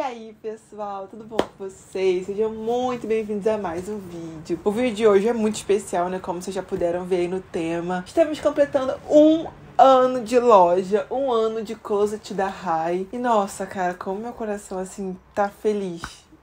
E aí, pessoal, tudo bom com vocês? Sejam muito bem-vindos a mais um vídeo. O vídeo de hoje é muito especial, né? Como vocês já puderam ver aí no tema. Estamos completando um ano de loja, um ano de closet da Rai. E nossa, cara, como meu coração, assim, tá feliz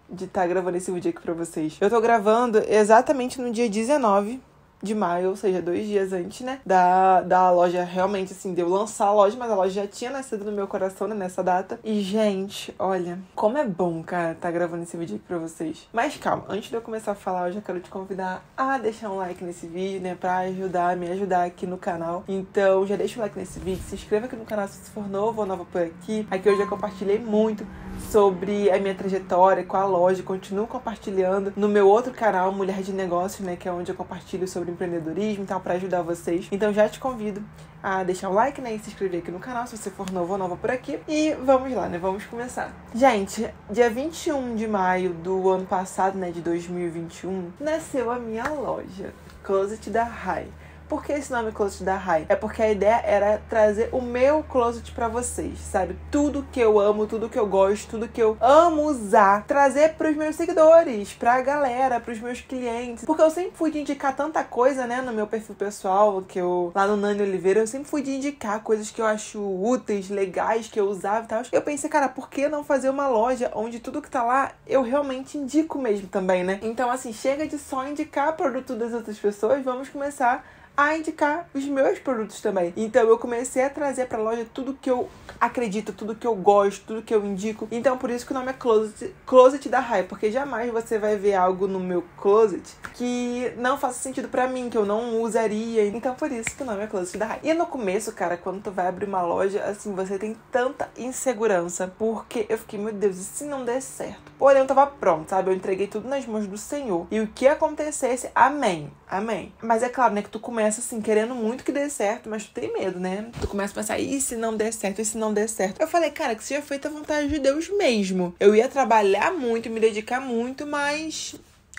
de estar tá gravando esse vídeo aqui pra vocês. Eu tô gravando exatamente no dia 19 de maio, ou seja, dois dias antes, né? Da, da loja realmente, assim, deu de lançar a loja, mas a loja já tinha nascido no meu coração, né, nessa data. E, gente, olha, como é bom, cara, tá gravando esse vídeo aqui pra vocês. Mas calma, antes de eu começar a falar, eu já quero te convidar a deixar um like nesse vídeo, né? Pra ajudar, me ajudar aqui no canal. Então, já deixa o like nesse vídeo, se inscreva aqui no canal se for novo ou nova por aqui. Aqui eu já compartilhei muito sobre a minha trajetória com a loja, continuo compartilhando no meu outro canal, Mulher de Negócios, né? Que é onde eu compartilho sobre sobre empreendedorismo e tal para ajudar vocês. Então já te convido a deixar o like, né, e se inscrever aqui no canal se você for novo ou nova por aqui. E vamos lá, né, vamos começar. Gente, dia 21 de maio do ano passado, né, de 2021, nasceu a minha loja, Closet da High. Por que esse nome Closet da Rai? É porque a ideia era trazer o meu closet para vocês, sabe? Tudo que eu amo, tudo que eu gosto, tudo que eu amo usar, trazer para os meus seguidores, para a galera, para os meus clientes. Porque eu sempre fui de indicar tanta coisa, né, no meu perfil pessoal, que eu lá no Nani Oliveira, eu sempre fui de indicar coisas que eu acho úteis, legais, que eu usava e tal. Eu pensei, cara, por que não fazer uma loja onde tudo que tá lá eu realmente indico mesmo também, né? Então assim, chega de só indicar produto das outras pessoas, vamos começar a indicar os meus produtos também. Então eu comecei a trazer para a loja tudo que eu acredito, tudo que eu gosto, tudo que eu indico. Então por isso que o nome é Closet, closet da Rai, porque jamais você vai ver algo no meu closet que não faça sentido para mim, que eu não usaria. Então por isso que o nome é Closet da Rai. E no começo, cara, quando tu vai abrir uma loja, assim, você tem tanta insegurança, porque eu fiquei, meu Deus, e se não der certo? Porém, eu tava pronto, sabe? Eu entreguei tudo nas mãos do Senhor. E o que acontecesse, amém. Amém. Mas é claro, né, que tu começa assim, querendo muito que dê certo, mas tu tem medo, né? Tu começa a pensar, e se não der certo, e se não der certo? Eu falei, cara, que seja feita a vontade de Deus mesmo. Eu ia trabalhar muito, me dedicar muito, mas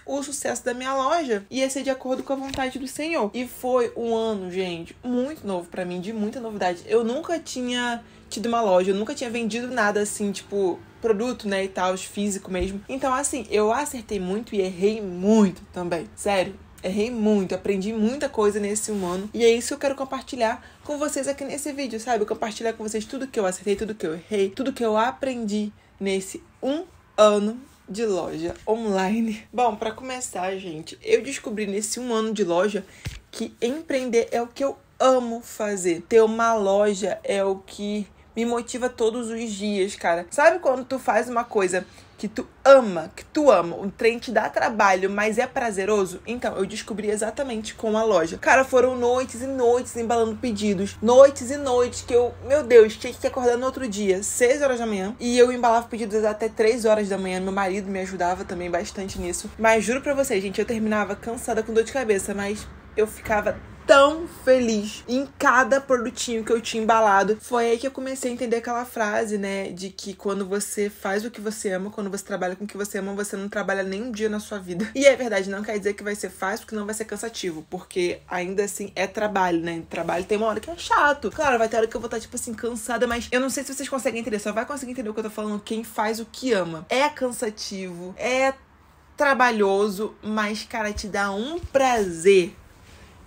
o sucesso da minha loja ia ser de acordo com a vontade do Senhor. E foi um ano, gente, muito novo para mim, de muita novidade. Eu nunca tinha tido uma loja, eu nunca tinha vendido nada assim, tipo, produto, né, e tal, físico mesmo. Então, assim, eu acertei muito e errei muito também. Sério, Errei muito, aprendi muita coisa nesse um ano. E é isso que eu quero compartilhar com vocês aqui nesse vídeo, sabe? Compartilhar com vocês tudo que eu acertei, tudo que eu errei, tudo que eu aprendi nesse um ano de loja online. Bom, para começar, gente, eu descobri nesse um ano de loja que empreender é o que eu amo fazer. Ter uma loja é o que me motiva todos os dias, cara. Sabe quando tu faz uma coisa que tu ama, que tu ama, o trem te dá trabalho, mas é prazeroso? Então, eu descobri exatamente com a loja. Cara, foram noites e noites embalando pedidos, noites e noites que eu, meu Deus, tinha que acordar no outro dia, 6 horas da manhã, e eu embalava pedidos até 3 horas da manhã. Meu marido me ajudava também bastante nisso. Mas juro pra vocês, gente, eu terminava cansada com dor de cabeça, mas eu ficava tão feliz em cada produtinho que eu tinha embalado. Foi aí que eu comecei a entender aquela frase, né? De que quando você faz o que você ama, quando você trabalha com o que você ama, você não trabalha nem um dia na sua vida. E é verdade, não quer dizer que vai ser fácil, porque não vai ser cansativo. Porque ainda assim é trabalho, né? Trabalho tem uma hora que é chato. Claro, vai ter hora que eu vou estar, tá, tipo assim, cansada, mas eu não sei se vocês conseguem entender. Só vai conseguir entender o que eu tô falando quem faz o que ama. É cansativo, é trabalhoso, mas, cara, te dá um prazer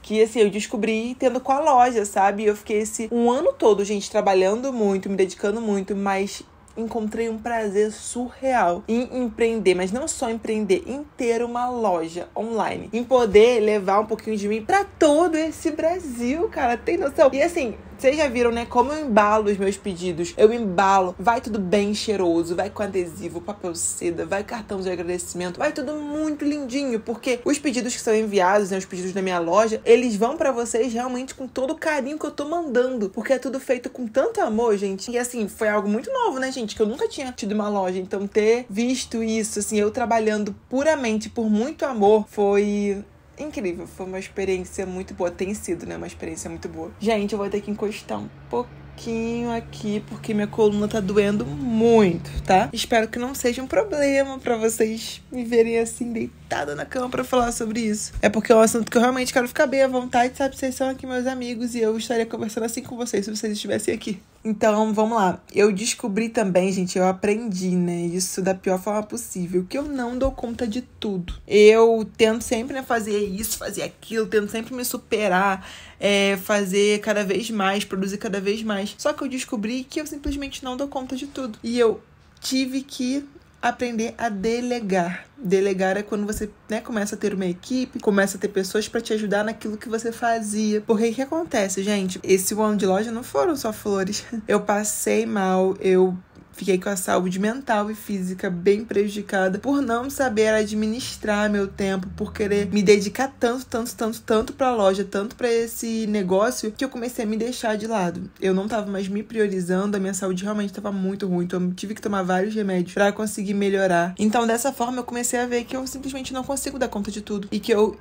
que assim, eu descobri tendo com a loja, sabe? Eu fiquei esse um ano todo, gente, trabalhando muito, me dedicando muito, mas encontrei um prazer surreal em empreender, mas não só empreender, em ter uma loja online, em poder levar um pouquinho de mim para todo esse Brasil, cara, tem noção? E assim, vocês já viram, né? Como eu embalo os meus pedidos. Eu embalo. Vai tudo bem cheiroso, vai com adesivo, papel seda, vai cartão de agradecimento. Vai tudo muito lindinho, porque os pedidos que são enviados, né, os pedidos da minha loja, eles vão para vocês realmente com todo o carinho que eu tô mandando, porque é tudo feito com tanto amor, gente. E assim, foi algo muito novo, né, gente, que eu nunca tinha tido uma loja, então ter visto isso, assim, eu trabalhando puramente por muito amor, foi incrível. Foi uma experiência muito boa. Tem sido, né? Uma experiência muito boa. Gente, eu vou ter que encostar um pouquinho aqui porque minha coluna tá doendo muito, tá? Espero que não seja um problema para vocês me verem assim deitada na cama para falar sobre isso. É porque é um assunto que eu realmente quero ficar bem à vontade, sabe? Vocês são aqui meus amigos e eu estaria conversando assim com vocês se vocês estivessem aqui. Então, vamos lá. Eu descobri também, gente, eu aprendi, né? Isso da pior forma possível, que eu não dou conta de tudo. Eu tento sempre né, fazer isso, fazer aquilo, tento sempre me superar, é, fazer cada vez mais, produzir cada vez mais. Só que eu descobri que eu simplesmente não dou conta de tudo. E eu tive que aprender a delegar. Delegar é quando você né, começa a ter uma equipe, começa a ter pessoas para te ajudar naquilo que você fazia. Porque o que acontece, gente? Esse ano de loja não foram só flores. Eu passei mal, eu Fiquei com a saúde mental e física bem prejudicada por não saber administrar meu tempo, por querer me dedicar tanto, tanto, tanto, tanto para a loja, tanto para esse negócio, que eu comecei a me deixar de lado. Eu não estava mais me priorizando, a minha saúde realmente estava muito ruim, então eu tive que tomar vários remédios para conseguir melhorar. Então, dessa forma, eu comecei a ver que eu simplesmente não consigo dar conta de tudo e que eu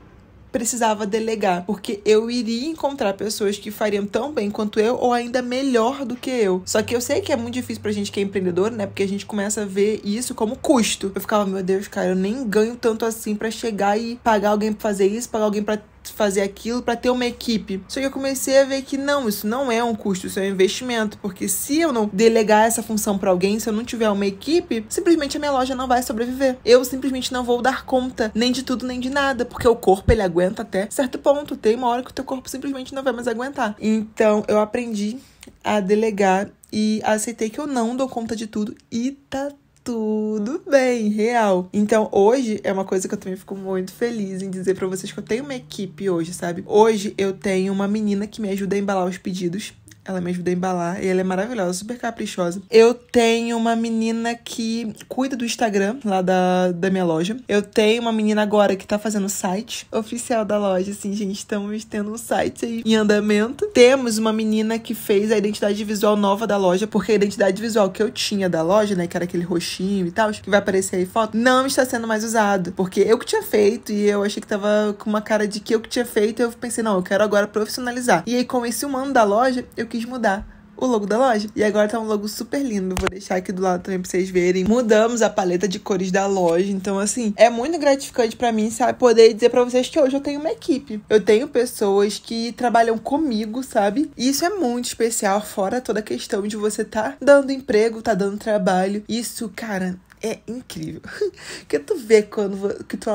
precisava delegar, porque eu iria encontrar pessoas que fariam tão bem quanto eu ou ainda melhor do que eu. Só que eu sei que é muito difícil pra gente que é empreendedor, né? Porque a gente começa a ver isso como custo. Eu ficava, meu Deus, cara, eu nem ganho tanto assim para chegar e pagar alguém pra fazer isso, pagar alguém para fazer aquilo para ter uma equipe. Só que eu comecei a ver que não, isso não é um custo, isso é um investimento, porque se eu não delegar essa função para alguém, se eu não tiver uma equipe, simplesmente a minha loja não vai sobreviver. Eu simplesmente não vou dar conta nem de tudo nem de nada, porque o corpo ele aguenta até certo ponto, tem uma hora que o teu corpo simplesmente não vai mais aguentar. Então, eu aprendi a delegar e aceitei que eu não dou conta de tudo e tá tudo bem, real. Então, hoje é uma coisa que eu também fico muito feliz em dizer para vocês que eu tenho uma equipe hoje, sabe? Hoje eu tenho uma menina que me ajuda a embalar os pedidos. Ela me ajuda a embalar e ela é maravilhosa, super caprichosa. Eu tenho uma menina que cuida do Instagram lá da, da minha loja. Eu tenho uma menina agora que tá fazendo o site oficial da loja, assim, gente. Estamos tendo um site aí em andamento. Temos uma menina que fez a identidade visual nova da loja, porque a identidade visual que eu tinha da loja, né, que era aquele roxinho e tal, que vai aparecer aí foto, não está sendo mais usado. Porque eu que tinha feito e eu achei que tava com uma cara de que eu que tinha feito, e eu pensei, não, eu quero agora profissionalizar. E aí, com esse humano da loja, eu quis mudar o logo da loja. E agora tá um logo super lindo. Vou deixar aqui do lado também pra vocês verem. Mudamos a paleta de cores da loja. Então, assim, é muito gratificante para mim, sabe? Poder dizer para vocês que hoje eu tenho uma equipe. Eu tenho pessoas que trabalham comigo, sabe? E isso é muito especial, fora toda a questão de você tá dando emprego, tá dando trabalho. Isso, cara, é incrível. Porque tu vê quando que tua,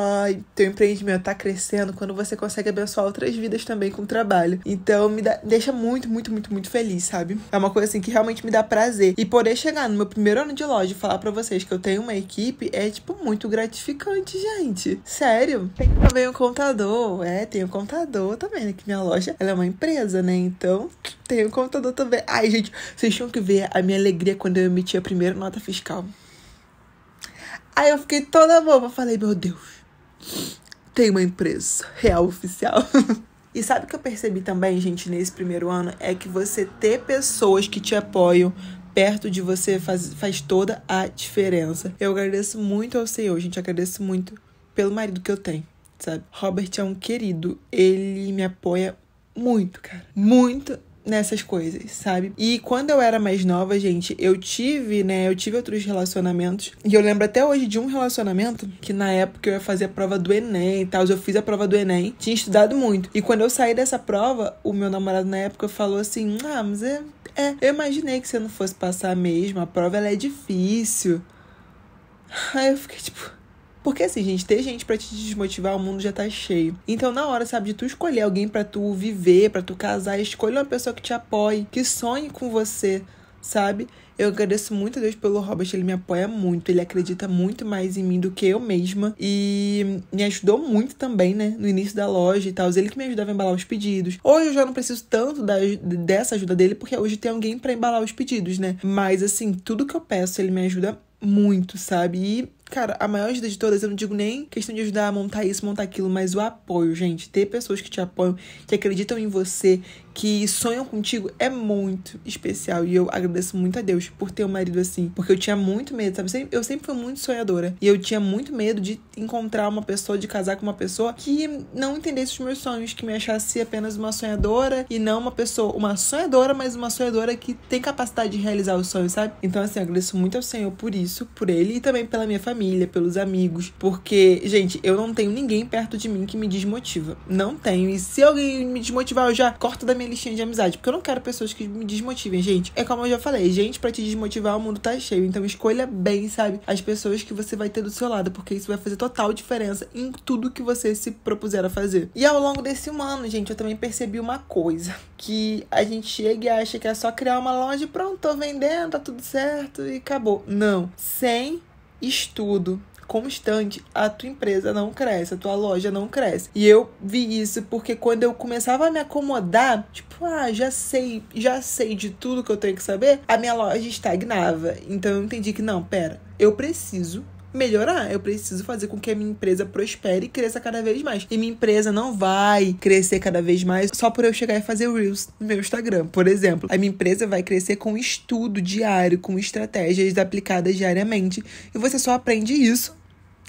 teu empreendimento tá crescendo, quando você consegue abençoar outras vidas também com o trabalho. Então me dá, deixa muito, muito, muito, muito feliz, sabe? É uma coisa assim que realmente me dá prazer. E poder chegar no meu primeiro ano de loja e falar para vocês que eu tenho uma equipe é, tipo, muito gratificante, gente. Sério. Tem também um contador. É, tem um contador também, né? Que minha loja ela é uma empresa, né? Então, tem um contador também. Ai, gente, vocês tinham que ver a minha alegria quando eu emiti a primeira nota fiscal. Aí eu fiquei toda boba, falei, meu Deus, tem uma empresa real oficial. e sabe o que eu percebi também, gente, nesse primeiro ano? É que você ter pessoas que te apoiam perto de você faz, faz toda a diferença. Eu agradeço muito ao Senhor, gente, agradeço muito pelo marido que eu tenho, sabe? Robert é um querido, ele me apoia muito, cara. Muito nessas coisas, sabe? E quando eu era mais nova, gente, eu tive, né? Eu tive outros relacionamentos. E eu lembro até hoje de um relacionamento que na época eu ia fazer a prova do Enem e tal. Eu fiz a prova do Enem, tinha estudado muito. E quando eu saí dessa prova, o meu namorado na época falou assim: Ah, mas é. É, eu imaginei que você não fosse passar mesmo. A prova ela é difícil. Aí eu fiquei tipo. Porque assim, gente, ter gente para te desmotivar, o mundo já tá cheio. Então, na hora, sabe, de tu escolher alguém para tu viver, para tu casar, escolha uma pessoa que te apoie, que sonhe com você, sabe? Eu agradeço muito a Deus pelo Robert, ele me apoia muito, ele acredita muito mais em mim do que eu mesma e me ajudou muito também, né, no início da loja e tal, ele que me ajudava a embalar os pedidos. Hoje eu já não preciso tanto da, dessa ajuda dele porque hoje tem alguém para embalar os pedidos, né? Mas assim, tudo que eu peço, ele me ajuda muito, sabe? E cara, a maior ajuda de todas, eu não digo nem questão de ajudar a montar isso, montar aquilo, mas o apoio, gente. Ter pessoas que te apoiam, que acreditam em você, que sonham contigo, é muito especial. E eu agradeço muito a Deus por ter um marido assim. Porque eu tinha muito medo, sabe? Eu sempre fui muito sonhadora. E eu tinha muito medo de encontrar uma pessoa, de casar com uma pessoa que não entendesse os meus sonhos, que me achasse apenas uma sonhadora e não uma pessoa, uma sonhadora, mas uma sonhadora que tem capacidade de realizar os sonhos, sabe? Então, assim, eu agradeço muito ao Senhor por isso, por ele e também pela minha família família, pelos amigos, porque, gente, eu não tenho ninguém perto de mim que me desmotiva. Não tenho. E se alguém me desmotivar, eu já corto da minha listinha de amizade, porque eu não quero pessoas que me desmotivem, gente. É como eu já falei, gente, para te desmotivar, o mundo tá cheio. Então escolha bem, sabe, as pessoas que você vai ter do seu lado, porque isso vai fazer total diferença em tudo que você se propuser a fazer. E ao longo desse ano, gente, eu também percebi uma coisa, que a gente chega e acha que é só criar uma loja, pronto, tô vendendo, tá tudo certo e acabou. Não, sem estudo constante, a tua empresa não cresce, a tua loja não cresce. E eu vi isso porque quando eu começava a me acomodar, tipo, ah, já sei, já sei de tudo que eu tenho que saber, a minha loja estagnava. Então eu entendi que não, pera, eu preciso melhorar. Eu preciso fazer com que a minha empresa prospere e cresça cada vez mais. E minha empresa não vai crescer cada vez mais só por eu chegar e fazer Reels no meu Instagram, por exemplo. A minha empresa vai crescer com estudo diário, com estratégias aplicadas diariamente. E você só aprende isso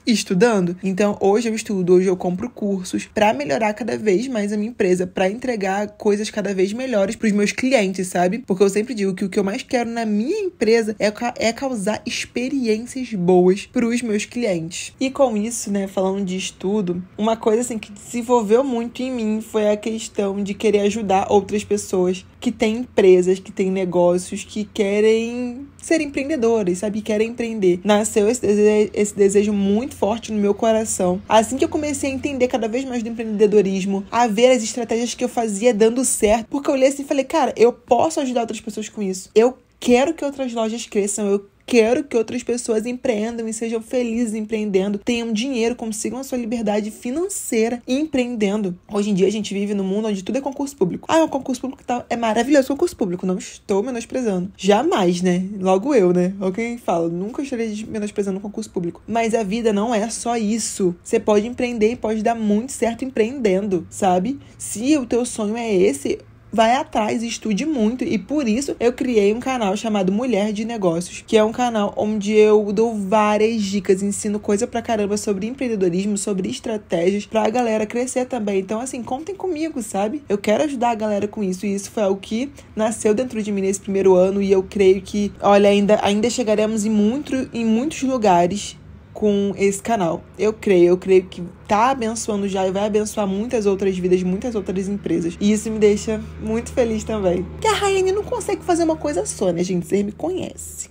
estudando. Então, hoje eu estudo, hoje eu compro cursos para melhorar cada vez mais a minha empresa, para entregar coisas cada vez melhores para os meus clientes, sabe? Porque eu sempre digo que o que eu mais quero na minha empresa é, é causar experiências boas para os meus clientes. E com isso, né, falando de estudo, uma coisa assim que desenvolveu muito em mim foi a questão de querer ajudar outras pessoas que têm empresas, que têm negócios, que querem ser empreendedoras, sabe? Que querem empreender. Nasceu esse desejo, esse desejo muito forte no meu coração. Assim que eu comecei a entender cada vez mais do empreendedorismo, a ver as estratégias que eu fazia dando certo, porque eu olhei assim e falei, cara, eu posso ajudar outras pessoas com isso. Eu quero que outras lojas cresçam, eu quero que outras pessoas empreendam e sejam felizes empreendendo, tenham dinheiro, consigam a sua liberdade financeira empreendendo. Hoje em dia a gente vive num mundo onde tudo é concurso público. Ah, o concurso público tá... é maravilhoso, concurso público, não estou menosprezando. Jamais, né? Logo eu, né? Alguém é fala, nunca estarei menosprezando um concurso público. Mas a vida não é só isso. Você pode empreender e pode dar muito certo empreendendo, sabe? Se o teu sonho é esse, vai atrás, estude muito e por isso eu criei um canal chamado Mulher de Negócios, que é um canal onde eu dou várias dicas, ensino coisa pra caramba sobre empreendedorismo, sobre estratégias pra galera crescer também. Então, assim, contem comigo, sabe? Eu quero ajudar a galera com isso e isso foi o que nasceu dentro de mim nesse primeiro ano e eu creio que, olha, ainda, ainda chegaremos em, muito, em muitos lugares com esse canal. Eu creio, eu creio que tá abençoando já e vai abençoar muitas outras vidas, muitas outras empresas. E isso me deixa muito feliz também. Que a Rayane não consegue fazer uma coisa só, né, gente? Vocês me conhecem.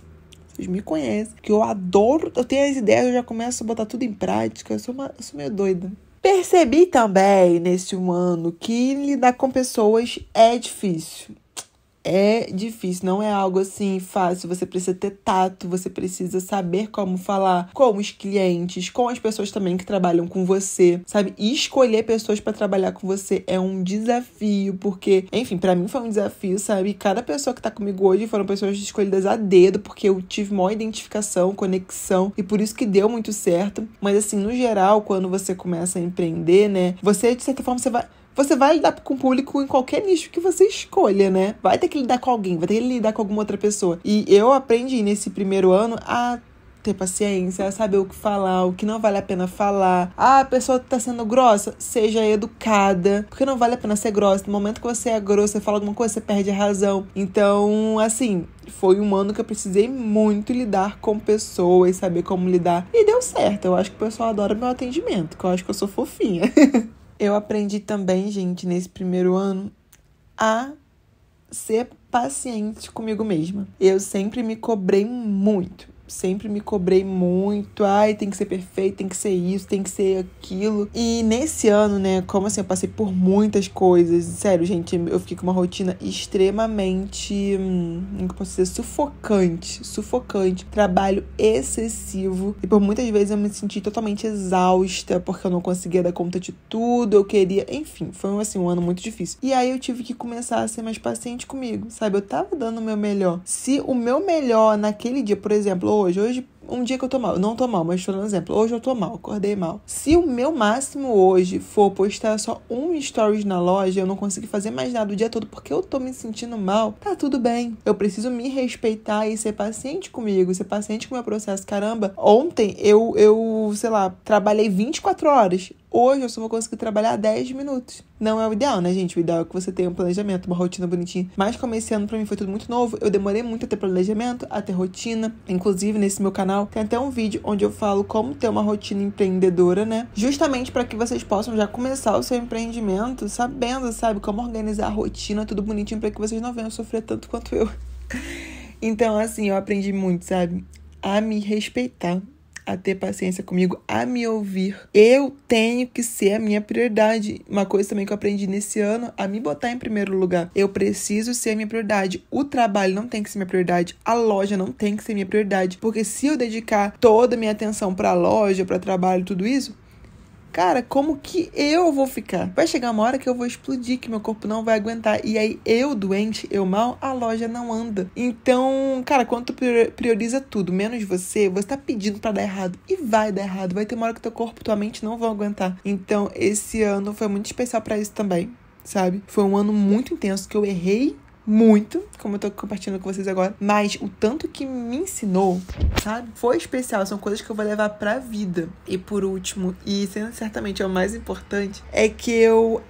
Vocês me conhecem. Que eu adoro, eu tenho as ideias, eu já começo a botar tudo em prática. Eu sou, uma, eu sou meio doida. Percebi também nesse um ano que lidar com pessoas é difícil é difícil, não é algo assim fácil. Você precisa ter tato, você precisa saber como falar com os clientes, com as pessoas também que trabalham com você, sabe? E escolher pessoas para trabalhar com você é um desafio, porque, enfim, para mim foi um desafio, sabe? Cada pessoa que tá comigo hoje foram pessoas escolhidas a dedo, porque eu tive maior identificação, conexão, e por isso que deu muito certo. Mas assim, no geral, quando você começa a empreender, né? Você, de certa forma, você vai você vai lidar com o público em qualquer nicho que você escolha, né? Vai ter que lidar com alguém, vai ter que lidar com alguma outra pessoa. E eu aprendi nesse primeiro ano a ter paciência, a saber o que falar, o que não vale a pena falar. Ah, a pessoa tá sendo grossa, seja educada, porque não vale a pena ser grossa. No momento que você é grossa, fala alguma coisa, você perde a razão. Então, assim, foi um ano que eu precisei muito lidar com pessoas, saber como lidar. E deu certo. Eu acho que o pessoal adora meu atendimento, que eu acho que eu sou fofinha. Eu aprendi também, gente, nesse primeiro ano, a ser paciente comigo mesma. Eu sempre me cobrei muito sempre me cobrei muito. Ai, tem que ser perfeito, tem que ser isso, tem que ser aquilo. E nesse ano, né, como assim, eu passei por muitas coisas. Sério, gente, eu fiquei com uma rotina extremamente. Hum, como posso dizer? Sufocante. Sufocante. Trabalho excessivo. E por muitas vezes eu me senti totalmente exausta, porque eu não conseguia dar conta de tudo. Eu queria. Enfim, foi assim, um ano muito difícil. E aí eu tive que começar a ser mais paciente comigo, sabe? Eu tava dando o meu melhor. Se o meu melhor naquele dia, por exemplo, hoje, hoje, um dia que eu tô mal, não tô mal, mas estou dando um exemplo. Hoje eu tô mal, acordei mal. Se o meu máximo hoje for postar só um stories na loja, eu não consigo fazer mais nada o dia todo porque eu tô me sentindo mal, tá tudo bem. Eu preciso me respeitar e ser paciente comigo, ser paciente com o meu processo. Caramba, ontem eu, eu sei lá, trabalhei 24 horas. Hoje eu só vou conseguir trabalhar 10 minutos. Não é o ideal, né, gente? O ideal é que você tenha um planejamento, uma rotina bonitinha. Mas como esse ano pra mim foi tudo muito novo, eu demorei muito a ter planejamento, a ter rotina. Inclusive, nesse meu canal tem até um vídeo onde eu falo como ter uma rotina empreendedora, né? Justamente para que vocês possam já começar o seu empreendimento sabendo, sabe, como organizar a rotina, tudo bonitinho, para que vocês não venham sofrer tanto quanto eu. Então, assim, eu aprendi muito, sabe? A me respeitar a ter paciência comigo, a me ouvir. Eu tenho que ser a minha prioridade. Uma coisa também que eu aprendi nesse ano, a me botar em primeiro lugar. Eu preciso ser a minha prioridade. O trabalho não tem que ser minha prioridade, a loja não tem que ser minha prioridade, porque se eu dedicar toda a minha atenção para a loja, para trabalho, tudo isso, cara, como que eu vou ficar? Vai chegar uma hora que eu vou explodir, que meu corpo não vai aguentar. E aí, eu doente, eu mal, a loja não anda. Então, cara, quando tu prioriza tudo, menos você, você tá pedindo para dar errado. E vai dar errado. Vai ter uma hora que teu corpo, tua mente não vão aguentar. Então, esse ano foi muito especial para isso também sabe? Foi um ano muito intenso que eu errei muito, como eu tô compartilhando com vocês agora, mas o tanto que me ensinou, sabe? Foi especial, são coisas que eu vou levar pra vida. E por último, e sendo certamente é o mais importante, é que eu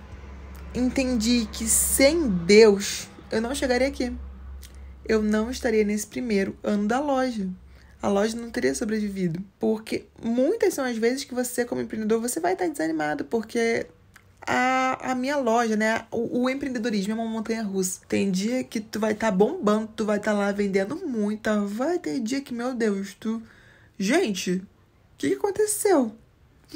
entendi que sem Deus eu não chegaria aqui. Eu não estaria nesse primeiro ano da loja a loja não teria sobrevivido. Porque muitas são as vezes que você, como empreendedor, você vai estar desanimado, porque a, a minha loja, né? O, o empreendedorismo é uma montanha russa. Tem dia que tu vai estar tá bombando, tu vai estar tá lá vendendo muita vai ter dia que, meu Deus, tu. Gente, o que, que aconteceu?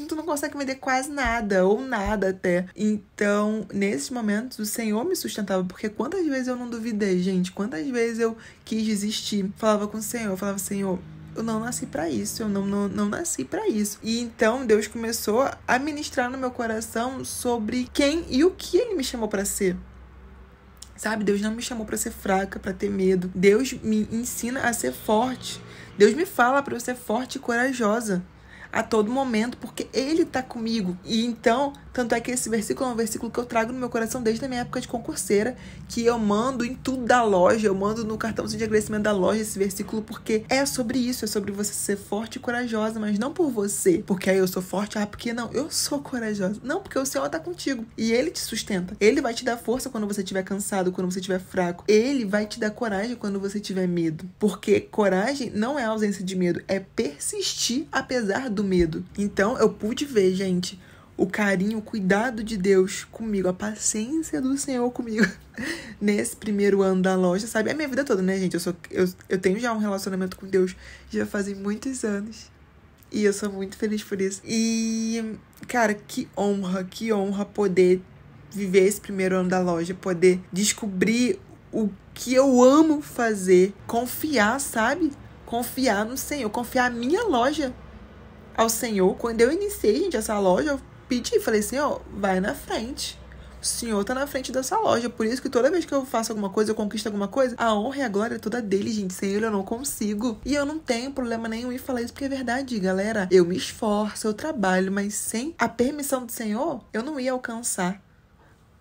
tu não consegue vender quase nada, ou nada até. Então, nesses momentos, o Senhor me sustentava, porque quantas vezes eu não duvidei, gente, quantas vezes eu quis desistir. Falava com o Senhor, falava, Senhor, eu não nasci para isso, eu não, não, não nasci para isso. E então Deus começou a ministrar no meu coração sobre quem e o que ele me chamou para ser. Sabe, Deus não me chamou para ser fraca, para ter medo. Deus me ensina a ser forte. Deus me fala para eu ser forte e corajosa a todo momento, porque Ele está comigo. E então, tanto é que esse versículo é um versículo que eu trago no meu coração desde a minha época de concurseira, que eu mando em tudo da loja, eu mando no cartãozinho de agradecimento da loja esse versículo, porque é sobre isso, é sobre você ser forte e corajosa, mas não por você, porque aí eu sou forte, ah, porque não, eu sou corajosa. Não, porque o Senhor está contigo e Ele te sustenta. Ele vai te dar força quando você estiver cansado, quando você estiver fraco. Ele vai te dar coragem quando você tiver medo, porque coragem não é ausência de medo, é persistir apesar do do medo. Então eu pude ver, gente, o carinho, o cuidado de Deus comigo, a paciência do Senhor comigo nesse primeiro ano da loja, sabe? É a minha vida toda, né, gente? Eu, sou, eu, eu tenho já um relacionamento com Deus já fazem muitos anos. E eu sou muito feliz por isso. E, cara, que honra, que honra poder viver esse primeiro ano da loja, poder descobrir o que eu amo fazer, confiar, sabe? Confiar no Senhor, confiar a minha loja ao Senhor. Quando eu iniciei, gente, essa loja, eu pedi, falei, Senhor, vai na frente. O Senhor tá na frente dessa loja. Por isso que toda vez que eu faço alguma coisa, eu conquisto alguma coisa, a honra e a glória é toda dele, gente. Sem ele eu não consigo. E eu não tenho problema nenhum em falar isso, porque é verdade, galera. Eu me esforço, eu trabalho, mas sem a permissão do Senhor, eu não ia alcançar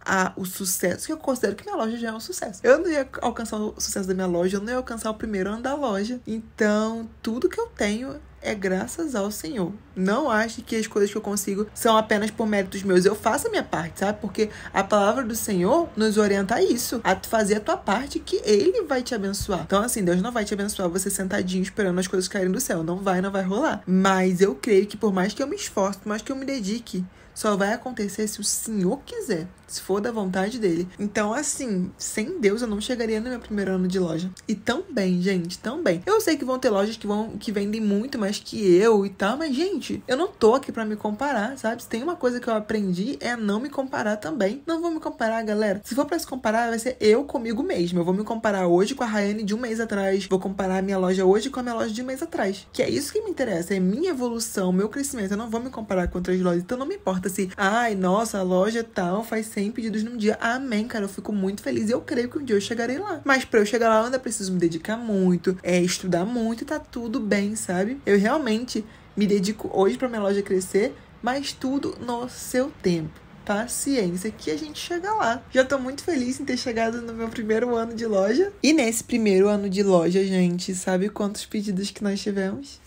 a o sucesso, que eu considero que minha loja já é um sucesso. Eu não ia alcançar o sucesso da minha loja, eu não ia alcançar o primeiro ano da loja. Então, tudo que eu tenho é graças ao Senhor. Não ache que as coisas que eu consigo são apenas por méritos meus. Eu faço a minha parte, sabe? Porque a palavra do Senhor nos orienta a isso, a fazer a tua parte que ele vai te abençoar. Então assim, Deus não vai te abençoar você sentadinho esperando as coisas caírem do céu, não vai, não vai rolar. Mas eu creio que por mais que eu me esforce, por mais que eu me dedique, só vai acontecer se o Senhor quiser, se for da vontade dele. Então, assim, sem Deus eu não chegaria no meu primeiro ano de loja. E também, gente, também. Eu sei que vão ter lojas que vão que vendem muito mais que eu e tal, mas gente, eu não tô aqui para me comparar, sabe? Se tem uma coisa que eu aprendi é não me comparar também. Não vou me comparar, galera. Se for para se comparar, vai ser eu comigo mesma. Eu vou me comparar hoje com a Rayane de um mês atrás, vou comparar a minha loja hoje com a minha loja de um mês atrás. Que é isso que me interessa, é minha evolução, meu crescimento. Eu não vou me comparar com outras lojas, então não me importa assim, ai, nossa, a loja tal faz 100 pedidos num dia. Amém, cara, eu fico muito feliz e eu creio que um dia eu chegarei lá. Mas para eu chegar lá, eu ainda preciso me dedicar muito, é, estudar muito e tá tudo bem, sabe? Eu realmente me dedico hoje para minha loja crescer, mas tudo no seu tempo paciência que a gente chega lá. Já tô muito feliz em ter chegado no meu primeiro ano de loja. E nesse primeiro ano de loja, gente, sabe quantos pedidos que nós tivemos?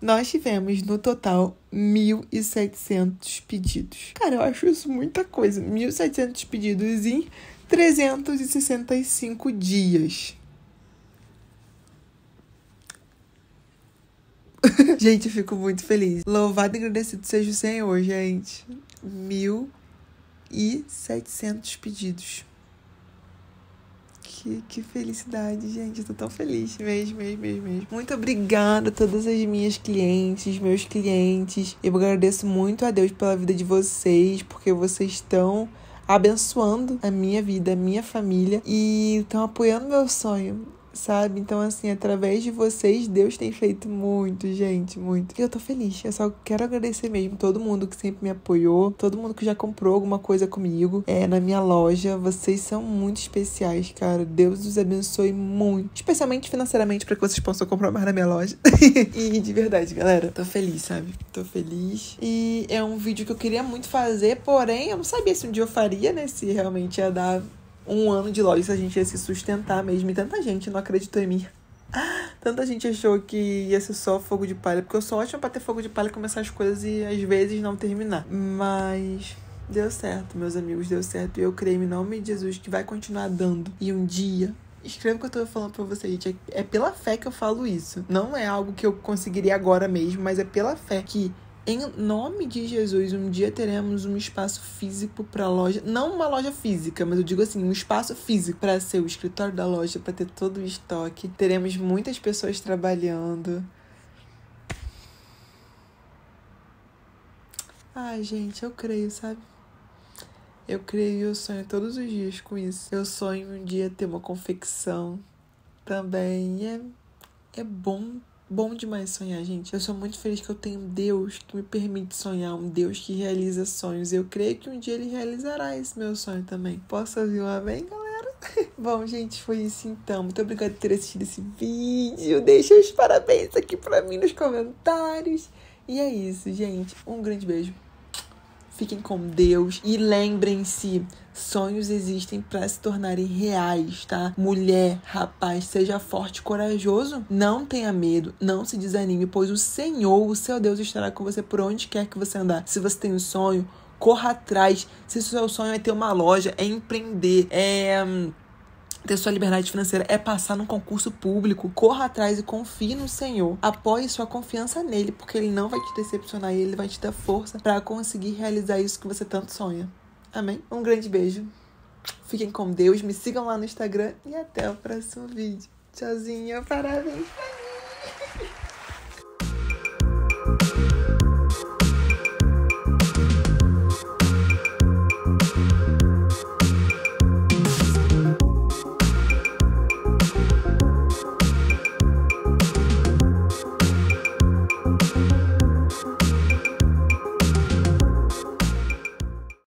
nós tivemos no total 1.700 pedidos. Cara, eu acho isso muita coisa. 1.700 pedidos em 365 dias. gente, fico muito feliz. Louvado e agradecido seja o Senhor, gente. 1.700 pedidos que, que felicidade, gente. Eu tô tão feliz mesmo, mesmo, mesmo, mesmo. Muito obrigada a todas as minhas clientes, meus clientes. Eu agradeço muito a Deus pela vida de vocês, porque vocês estão abençoando a minha vida, a minha família e estão apoiando meu sonho sabe? Então, assim, através de vocês, Deus tem feito muito, gente, muito. E eu tô feliz. Eu só quero agradecer mesmo todo mundo que sempre me apoiou, todo mundo que já comprou alguma coisa comigo é, na minha loja. Vocês são muito especiais, cara. Deus os abençoe muito. Especialmente financeiramente, para que vocês possam comprar mais na minha loja. e de verdade, galera, tô feliz, sabe? Tô feliz. E é um vídeo que eu queria muito fazer, porém, eu não sabia se um dia eu faria, né? Se realmente ia dar um ano de loja se a gente ia se sustentar mesmo. E tanta gente não acreditou em mim. Tanta gente achou que ia ser só fogo de palha, porque eu sou ótima pra ter fogo de palha e começar as coisas e às vezes não terminar. Mas deu certo, meus amigos, deu certo. E eu creio em nome de Jesus que vai continuar dando. E um dia. Escreva o que eu tô falando pra vocês, gente. É, é pela fé que eu falo isso. Não é algo que eu conseguiria agora mesmo, mas é pela fé que em nome de Jesus, um dia teremos um espaço físico para a loja, não uma loja física, mas eu digo assim, um espaço físico para ser o escritório da loja, para ter todo o estoque. Teremos muitas pessoas trabalhando. Ai, gente, eu creio, sabe? Eu creio e eu sonho todos os dias com isso. Eu sonho um dia ter uma confecção também. É, é bom bom demais sonhar, gente. Eu sou muito feliz que eu tenho um Deus que me permite sonhar, um Deus que realiza sonhos. Eu creio que um dia ele realizará esse meu sonho também. Posso ouvir um amém, galera? Bom, gente, foi isso então. Muito obrigada por ter assistido esse vídeo. Deixa os parabéns aqui pra mim nos comentários. E é isso, gente. Um grande beijo. Fiquem com Deus e lembrem-se, Sonhos existem para se tornarem reais, tá? Mulher, rapaz, seja forte e corajoso. Não tenha medo, não se desanime, pois o Senhor, o seu Deus, estará com você por onde quer que você andar. Se você tem um sonho, corra atrás. Se o seu sonho é ter uma loja, é empreender, é hum, ter sua liberdade financeira é passar num concurso público. Corra atrás e confie no Senhor. Apoie sua confiança nele, porque ele não vai te decepcionar e ele vai te dar força para conseguir realizar isso que você tanto sonha. Amém? Um grande beijo. Fiquem com Deus, me sigam lá no Instagram e até o próximo vídeo. Tchauzinho, parabéns pra mim.